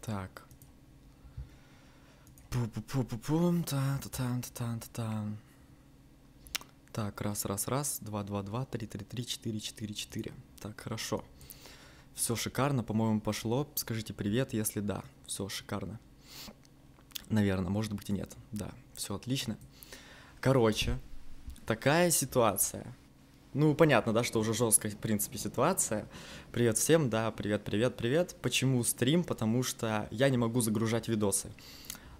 Так. Пу-пу-пу-пу-пум, та-та-та-та-та-та. Так, раз, раз, раз, два, два, два, три, три, три, четыре, четыре, четыре. Так, хорошо. Все шикарно, по-моему, пошло. Скажите привет, если да. Все шикарно. Наверное, может быть и нет. Да, все отлично. Короче, такая ситуация. Ну, понятно, да, что уже жесткая, в принципе, ситуация. Привет всем, да, привет, привет, привет. Почему стрим? Потому что я не могу загружать видосы.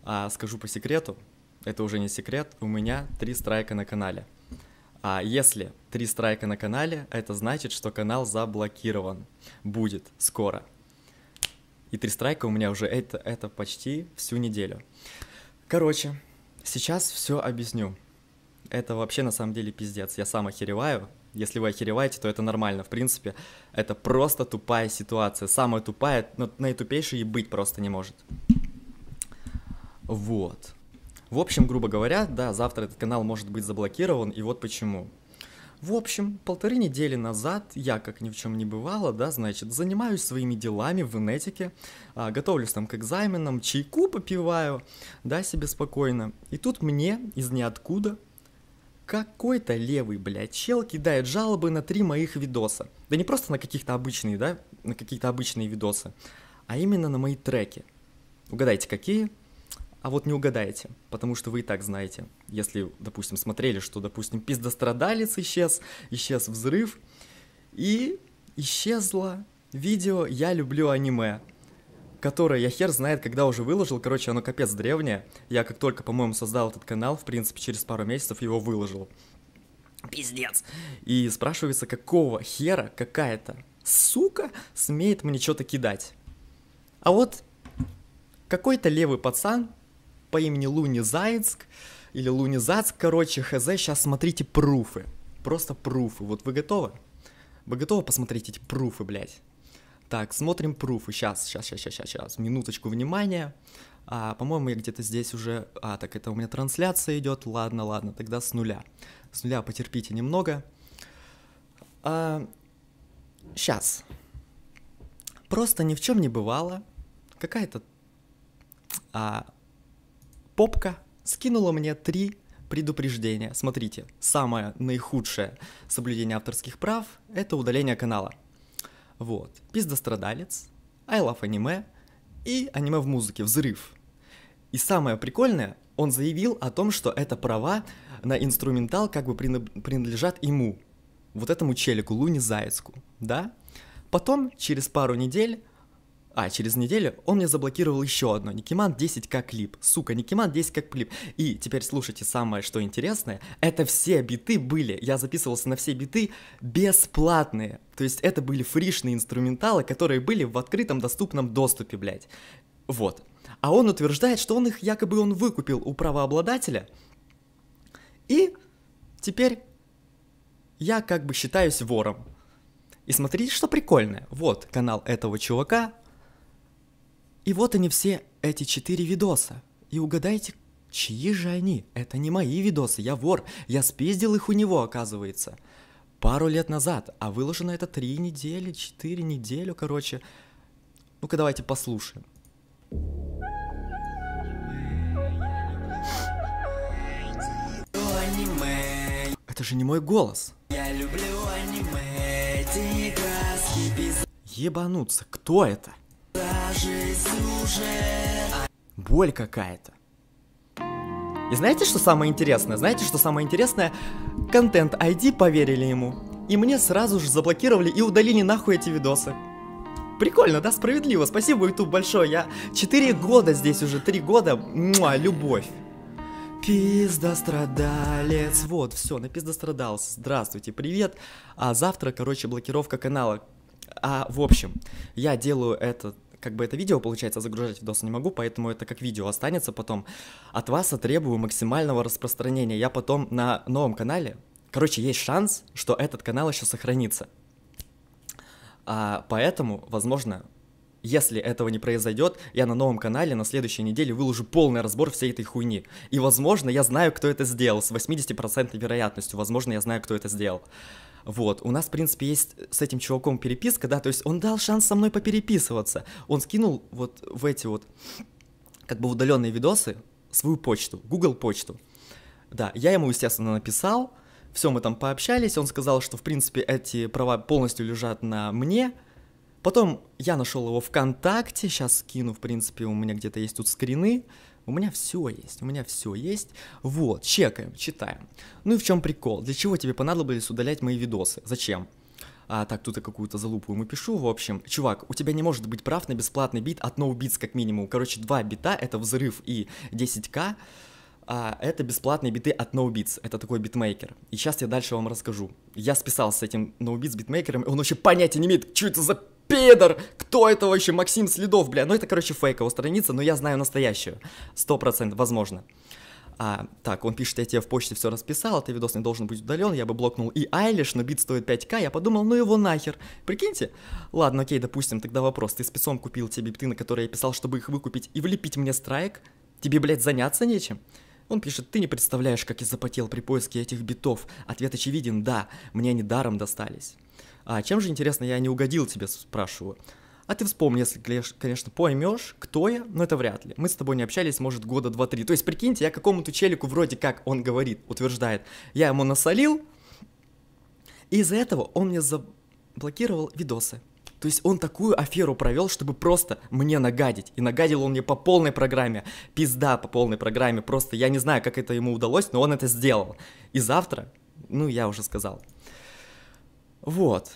А, скажу по секрету, это уже не секрет, у меня три страйка на канале. А если три страйка на канале, это значит, что канал заблокирован. Будет скоро. И три страйка у меня уже это, это почти всю неделю. Короче, сейчас все объясню. Это вообще на самом деле пиздец. Я сам охереваю, если вы охереваете, то это нормально, в принципе. Это просто тупая ситуация. Самая тупая, но ну, наитупейшей и быть просто не может. Вот. В общем, грубо говоря, да, завтра этот канал может быть заблокирован, и вот почему. В общем, полторы недели назад я, как ни в чем не бывало, да, значит, занимаюсь своими делами в инетике, а, готовлюсь там к экзаменам, чайку попиваю, да, себе спокойно. И тут мне из ниоткуда какой-то левый, блядь, чел кидает жалобы на три моих видоса. Да не просто на каких-то обычные, да, на какие-то обычные видосы, а именно на мои треки. Угадайте, какие? А вот не угадаете, потому что вы и так знаете. Если, допустим, смотрели, что, допустим, пиздострадалец исчез, исчез взрыв, и исчезло видео «Я люблю аниме» которое я хер знает, когда уже выложил. Короче, оно капец древнее. Я как только, по-моему, создал этот канал, в принципе, через пару месяцев его выложил. Пиздец. И спрашивается, какого хера какая-то сука смеет мне что-то кидать. А вот какой-то левый пацан по имени Луни Зайцк, или Луни Зацк, короче, хз, сейчас смотрите пруфы. Просто пруфы. Вот вы готовы? Вы готовы посмотреть эти пруфы, блядь? Так, смотрим пруфы. Сейчас, сейчас, сейчас, сейчас, сейчас. Минуточку внимания. А, по-моему, я где-то здесь уже... А, так, это у меня трансляция идет. Ладно, ладно, тогда с нуля. С нуля потерпите немного. А, сейчас. Просто ни в чем не бывало. Какая-то а, попка скинула мне три предупреждения. Смотрите, самое наихудшее соблюдение авторских прав — это удаление канала. Вот. Пиздострадалец, I Love аниме и аниме в музыке «Взрыв». И самое прикольное, он заявил о том, что это права на инструментал как бы принадлежат ему, вот этому челику, Луне Зайцку, да? Потом, через пару недель, а, через неделю он мне заблокировал еще одно. Никиман 10 как клип. Сука, Никиман 10 как клип. И теперь слушайте самое, что интересное. Это все биты были. Я записывался на все биты бесплатные. То есть это были фришные инструменталы, которые были в открытом доступном доступе, блядь. Вот. А он утверждает, что он их якобы он выкупил у правообладателя. И теперь я как бы считаюсь вором. И смотрите, что прикольное. Вот канал этого чувака, и вот они все, эти четыре видоса. И угадайте, чьи же они? Это не мои видосы, я вор, я спиздил их у него, оказывается. Пару лет назад, а выложено это три недели, четыре неделю, короче. Ну-ка давайте послушаем. Это же не мой голос. Я люблю аниме, краски, без... Ебануться, кто это? Боль какая-то. И знаете, что самое интересное? Знаете, что самое интересное? Контент ID поверили ему. И мне сразу же заблокировали и удалили нахуй эти видосы. Прикольно, да? Справедливо. Спасибо, YouTube, большое. Я 4 года здесь уже, 3 года. Муа, любовь. Пизда страдалец. Вот, все, на пизда Здравствуйте, привет. А завтра, короче, блокировка канала. А, в общем, я делаю этот как бы это видео, получается, загружать в видос не могу, поэтому это как видео останется потом. От вас отребую максимального распространения. Я потом на новом канале, короче, есть шанс, что этот канал еще сохранится. А, поэтому, возможно, если этого не произойдет, я на новом канале на следующей неделе выложу полный разбор всей этой хуйни. И, возможно, я знаю, кто это сделал, с 80% вероятностью, возможно, я знаю, кто это сделал. Вот, у нас, в принципе, есть с этим чуваком переписка, да, то есть он дал шанс со мной попереписываться. Он скинул вот в эти вот, как бы удаленные видосы, свою почту, Google почту. Да, я ему, естественно, написал, все, мы там пообщались, он сказал, что, в принципе, эти права полностью лежат на мне. Потом я нашел его ВКонтакте, сейчас скину, в принципе, у меня где-то есть тут скрины, у меня все есть, у меня все есть. Вот, чекаем, читаем. Ну и в чем прикол? Для чего тебе понадобилось удалять мои видосы? Зачем? А, так, тут я какую-то залупу ему пишу. В общем, чувак, у тебя не может быть прав на бесплатный бит от NoBits как минимум. Короче, два бита, это взрыв и 10к. А, это бесплатные биты от NoBits, это такой битмейкер. И сейчас я дальше вам расскажу. Я списался с этим NoBits битмейкером, и он вообще понятия не имеет, что это за педор! Кто это вообще? Максим Следов, бля. Ну, это, короче, фейковая страница, но я знаю настоящую. Сто процентов, возможно. А, так, он пишет, я тебе в почте все расписал, ты видос не должен быть удален, я бы блокнул и Айлиш, но бит стоит 5к, я подумал, ну его нахер, прикиньте? Ладно, окей, допустим, тогда вопрос, ты спецом купил те бипты, на которые я писал, чтобы их выкупить и влепить мне страйк? Тебе, блядь, заняться нечем? Он пишет, ты не представляешь, как я запотел при поиске этих битов. Ответ очевиден, да, мне они даром достались. А чем же, интересно, я не угодил тебе, спрашиваю. А ты вспомни, если, конечно, поймешь, кто я, но это вряд ли. Мы с тобой не общались, может, года два-три. То есть, прикиньте, я какому-то челику вроде как, он говорит, утверждает, я ему насолил, и из-за этого он мне заблокировал видосы. То есть он такую аферу провел, чтобы просто мне нагадить. И нагадил он мне по полной программе. Пизда по полной программе. Просто я не знаю, как это ему удалось, но он это сделал. И завтра, ну, я уже сказал, вот.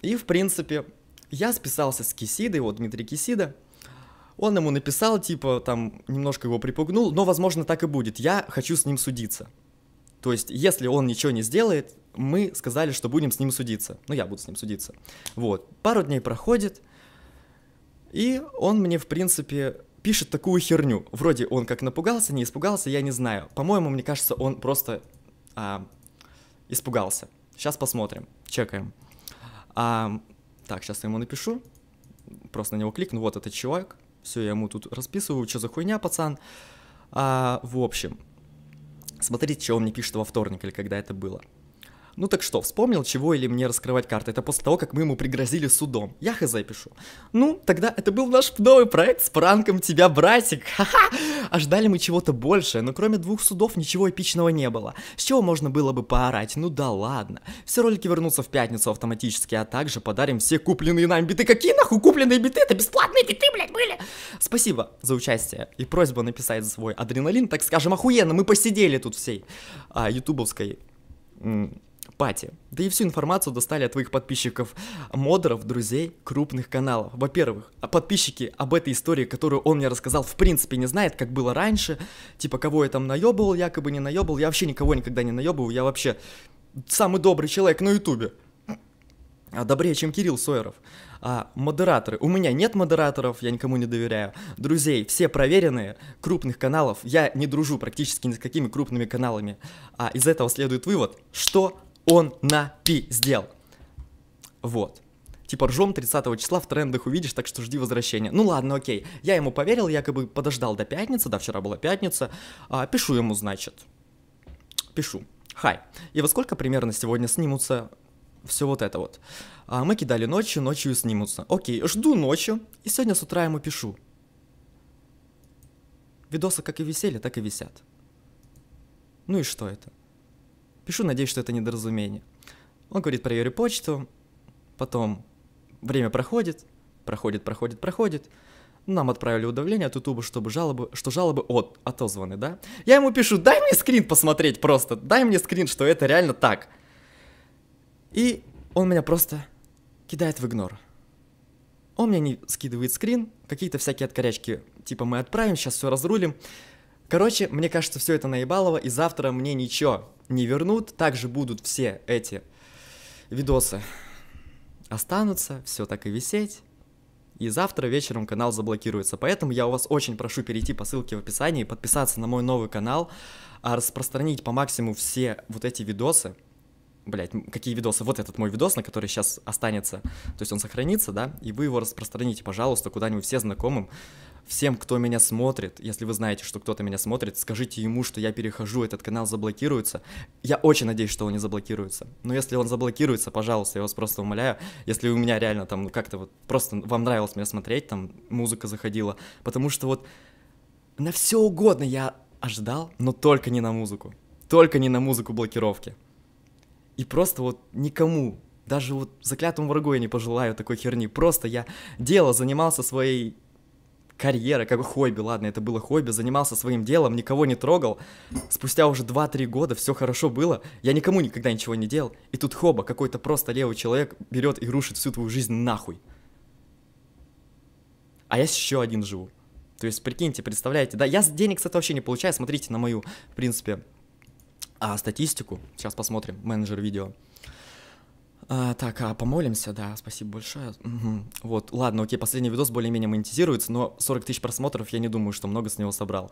И, в принципе, я списался с Кисидой, вот Дмитрий Кисида. Он ему написал, типа, там, немножко его припугнул, но, возможно, так и будет. Я хочу с ним судиться. То есть, если он ничего не сделает, мы сказали, что будем с ним судиться. Ну, я буду с ним судиться. Вот. Пару дней проходит, и он мне, в принципе, пишет такую херню. Вроде он как напугался, не испугался, я не знаю. По-моему, мне кажется, он просто а, испугался. Сейчас посмотрим, чекаем. А, так, сейчас я ему напишу, просто на него кликну, вот этот человек, все, я ему тут расписываю, что за хуйня, пацан. А, в общем, смотрите, что он мне пишет во вторник или когда это было. Ну так что, вспомнил, чего или мне раскрывать карты? Это после того, как мы ему пригрозили судом. Я хз пишу. Ну, тогда это был наш новый проект с пранком тебя, братик. Ха-ха! А мы чего-то большее, но кроме двух судов ничего эпичного не было. С чего можно было бы поорать? Ну да ладно. Все ролики вернутся в пятницу автоматически, а также подарим все купленные нами биты. Какие нахуй купленные биты? Это бесплатные биты, блядь, были! Спасибо за участие и просьба написать свой адреналин, так скажем, охуенно. Мы посидели тут всей а, ютубовской пати. Да и всю информацию достали от твоих подписчиков, модеров, друзей, крупных каналов. Во-первых, а подписчики об этой истории, которую он мне рассказал, в принципе не знают, как было раньше. Типа, кого я там наебывал, якобы не наебывал. Я вообще никого никогда не наебывал. Я вообще самый добрый человек на ютубе. А добрее, чем Кирилл Сойеров. А модераторы. У меня нет модераторов, я никому не доверяю. Друзей, все проверенные, крупных каналов. Я не дружу практически ни с какими крупными каналами. А из этого следует вывод, что он на напиздел. Вот. Типа ржом 30 числа в трендах увидишь, так что жди возвращения. Ну ладно, окей. Я ему поверил, якобы подождал до пятницы, да, вчера была пятница. А, пишу ему, значит. Пишу. Хай. И во сколько примерно сегодня снимутся все вот это вот. А мы кидали ночью, ночью снимутся. Окей, жду ночью, и сегодня с утра ему пишу. Видосы как и висели, так и висят. Ну и что это? Пишу, надеюсь, что это недоразумение. Он говорит, проверю почту, потом время проходит, проходит, проходит, проходит. Нам отправили удавление от Ютуба, чтобы жалобы, что жалобы от, отозваны, да? Я ему пишу, дай мне скрин посмотреть просто, дай мне скрин, что это реально так. И он меня просто кидает в игнор. Он мне не скидывает скрин, какие-то всякие откорячки, типа мы отправим, сейчас все разрулим. Короче, мне кажется, все это наебалово, и завтра мне ничего не вернут. Также будут все эти видосы останутся, все так и висеть. И завтра вечером канал заблокируется. Поэтому я у вас очень прошу перейти по ссылке в описании, подписаться на мой новый канал, а распространить по максимуму все вот эти видосы. Блять, какие видосы? Вот этот мой видос, на который сейчас останется. То есть он сохранится, да? И вы его распространите, пожалуйста, куда-нибудь все знакомым. Всем, кто меня смотрит, если вы знаете, что кто-то меня смотрит, скажите ему, что я перехожу, этот канал заблокируется. Я очень надеюсь, что он не заблокируется. Но если он заблокируется, пожалуйста, я вас просто умоляю, если у меня реально там ну, как-то вот просто вам нравилось меня смотреть, там музыка заходила, потому что вот на все угодно я ожидал, но только не на музыку. Только не на музыку блокировки. И просто вот никому, даже вот заклятому врагу я не пожелаю такой херни. Просто я дело занимался своей карьера, как хобби, ладно, это было хобби, занимался своим делом, никого не трогал. Спустя уже 2-3 года все хорошо было, я никому никогда ничего не делал, и тут хоба, какой-то просто левый человек берет и рушит всю твою жизнь нахуй. А я еще один живу. То есть, прикиньте, представляете, да, я денег с этого вообще не получаю, смотрите на мою, в принципе, а, статистику, сейчас посмотрим, менеджер видео. А, так, а помолимся, да, спасибо большое. Угу. Вот, ладно, окей, последний видос более-менее монетизируется, но 40 тысяч просмотров я не думаю, что много с него собрал.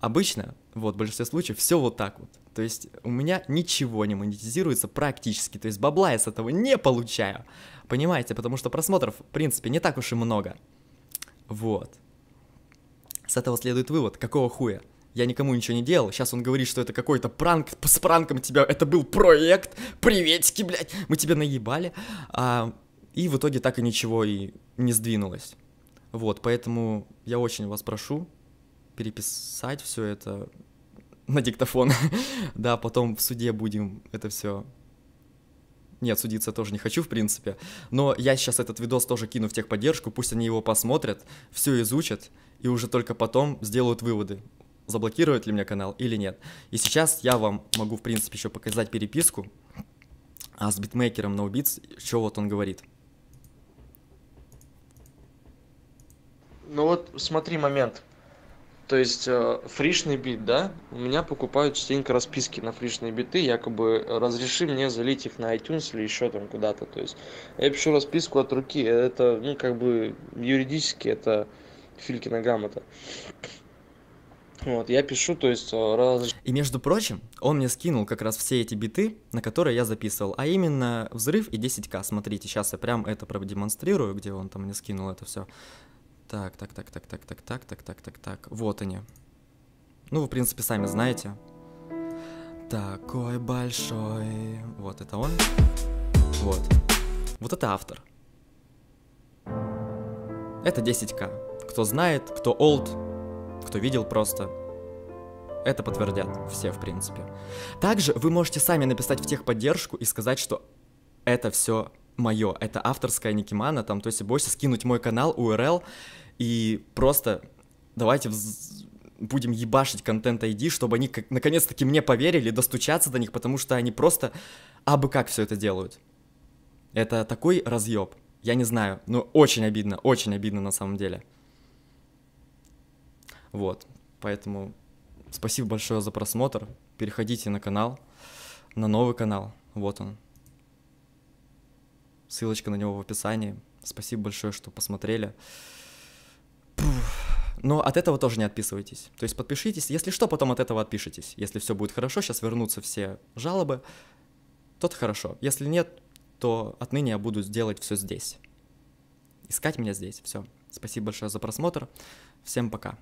Обычно, вот, в большинстве случаев, все вот так вот. То есть у меня ничего не монетизируется практически, то есть бабла я с этого не получаю. Понимаете, потому что просмотров, в принципе, не так уж и много. Вот. С этого следует вывод, какого хуя? я никому ничего не делал. Сейчас он говорит, что это какой-то пранк, с пранком тебя, это был проект, приветики, блядь, мы тебя наебали. А, и в итоге так и ничего и не сдвинулось. Вот, поэтому я очень вас прошу переписать все это на диктофон. да, потом в суде будем это все нет, судиться тоже не хочу, в принципе. Но я сейчас этот видос тоже кину в техподдержку, пусть они его посмотрят, все изучат, и уже только потом сделают выводы заблокируют ли мне канал или нет. И сейчас я вам могу, в принципе, еще показать переписку а, с битмейкером на убийц, что вот он говорит. Ну вот смотри момент. То есть э, фришный бит, да? У меня покупают частенько расписки на фришные биты, якобы э, разреши мне залить их на iTunes или еще там куда-то. То есть я пишу расписку от руки, это, ну, как бы юридически это Филькина грамота. Вот, я пишу, то есть э, раз... И между прочим, он мне скинул как раз все эти биты, на которые я записывал, а именно «Взрыв» и «10к». Смотрите, сейчас я прям это продемонстрирую, где он там мне скинул это все. Так, так, так, так, так, так, так, так, так, так, так. Вот они. Ну, вы, в принципе, сами знаете. Такой большой. Вот это он. Вот. Вот это автор. Это 10к. Кто знает, кто old, кто видел просто, это подтвердят все, в принципе. Также вы можете сами написать в техподдержку и сказать, что это все мое, это авторская Никимана, там, то есть, бойся скинуть мой канал, URL, и просто давайте вз... будем ебашить контент ID, чтобы они как... наконец-таки мне поверили, достучаться до них, потому что они просто абы как все это делают. Это такой разъеб. Я не знаю, но очень обидно, очень обидно на самом деле. Вот, поэтому спасибо большое за просмотр. Переходите на канал, на новый канал. Вот он. Ссылочка на него в описании. Спасибо большое, что посмотрели. Но от этого тоже не отписывайтесь. То есть подпишитесь. Если что, потом от этого отпишитесь. Если все будет хорошо, сейчас вернутся все жалобы, то-то хорошо. Если нет, то отныне я буду делать все здесь. Искать меня здесь. Все. Спасибо большое за просмотр. Всем пока.